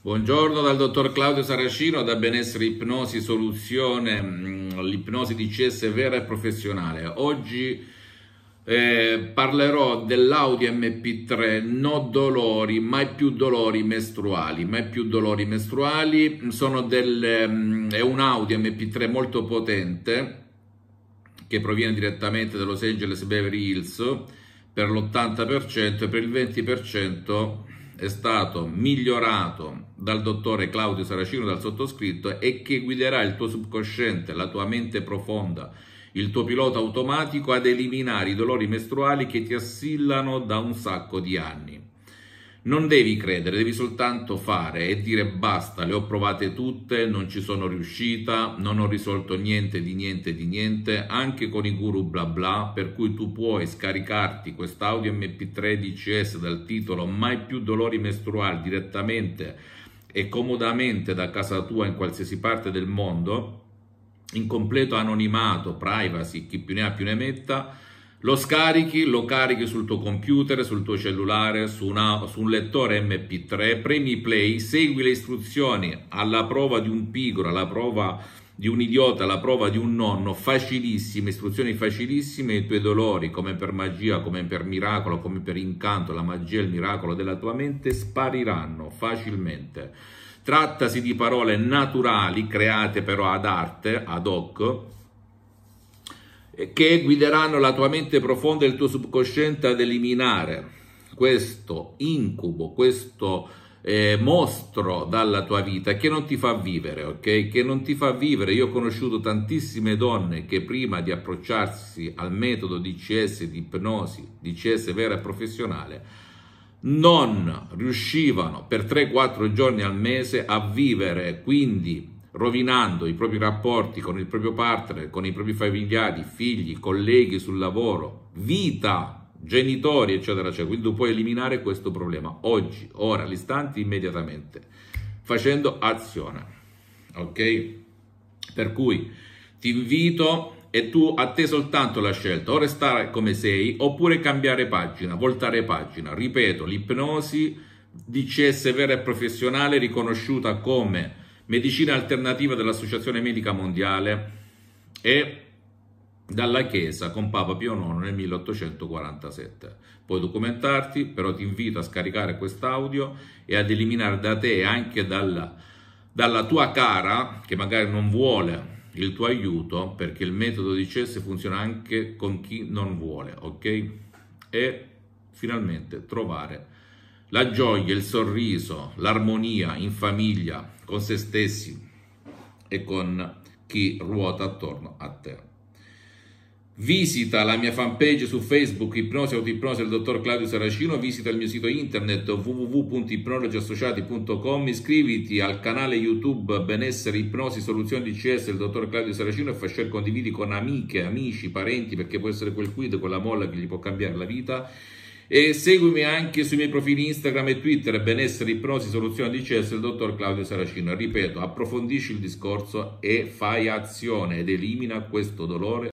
Buongiorno dal dottor Claudio Saracino da Benessere Ipnosi Soluzione, mm, l'ipnosi DCS vera e professionale. Oggi eh, parlerò dell'Audi MP3, no dolori, mai più dolori mestruali, mai più dolori mestruali, delle, mm, è un Audi MP3 molto potente che proviene direttamente da Los Angeles Beverly Hills per l'80% e per il 20% è stato migliorato dal dottore Claudio Saracino, dal sottoscritto, e che guiderà il tuo subconsciente, la tua mente profonda, il tuo pilota automatico ad eliminare i dolori mestruali che ti assillano da un sacco di anni. Non devi credere, devi soltanto fare e dire basta, le ho provate tutte, non ci sono riuscita, non ho risolto niente di niente di niente, anche con i guru bla bla, per cui tu puoi scaricarti quest'audio MP13S dal titolo Mai più dolori mestruali direttamente e comodamente da casa tua in qualsiasi parte del mondo, in completo anonimato, privacy, chi più ne ha più ne metta, lo scarichi, lo carichi sul tuo computer, sul tuo cellulare, su, una, su, un lettore MP3, premi play, segui le istruzioni alla prova di un pigro, alla prova di un idiota, alla prova di un nonno, facilissime, istruzioni facilissime, i tuoi dolori, come per magia, come per miracolo, come per incanto, la magia e il miracolo della tua mente spariranno facilmente. Trattasi di parole naturali create però ad arte, ad hoc, che guideranno la tua mente profonda e il tuo subconsciente ad eliminare questo incubo, questo eh, mostro dalla tua vita che non ti fa vivere, ok? Che non ti fa vivere. Io ho conosciuto tantissime donne che prima di approcciarsi al metodo DCS di ipnosi, DCS vera e professionale, non riuscivano per 3-4 giorni al mese a vivere, quindi rovinando i propri rapporti con il proprio partner, con i propri familiari, figli, colleghi sul lavoro, vita, genitori, eccetera, eccetera. Quindi tu puoi eliminare questo problema oggi, ora, all'istante, immediatamente, facendo azione. Ok? Per cui ti invito e tu a te soltanto la scelta, o restare come sei, oppure cambiare pagina, voltare pagina. Ripeto, l'ipnosi DCS vera e professionale riconosciuta come Medicina Alternativa dell'Associazione Medica Mondiale e dalla Chiesa con Papa Pio IX nel 1847. Puoi documentarti, però ti invito a scaricare quest'audio e ad eliminare da te e anche dalla, dalla tua cara, che magari non vuole il tuo aiuto, perché il metodo di CES funziona anche con chi non vuole, ok? E finalmente trovare la gioia, il sorriso, l'armonia in famiglia, con se stessi e con chi ruota attorno a te. Visita la mia fanpage su Facebook Ipnosi Autoipnosi del dottor Claudio Saracino, visita il mio sito internet www.ipnologiassociati.com, iscriviti al canale YouTube Benessere Ipnosi Soluzioni CS del dottor Claudio Saracino e fai share condividi con amiche, amici, parenti perché può essere quel quid, quella molla che gli può cambiare la vita e seguimi anche sui miei profili Instagram e Twitter, benessere, ipnosi, soluzione di CS, il dottor Claudio Saracino. Ripeto, approfondisci il discorso e fai azione ed elimina questo dolore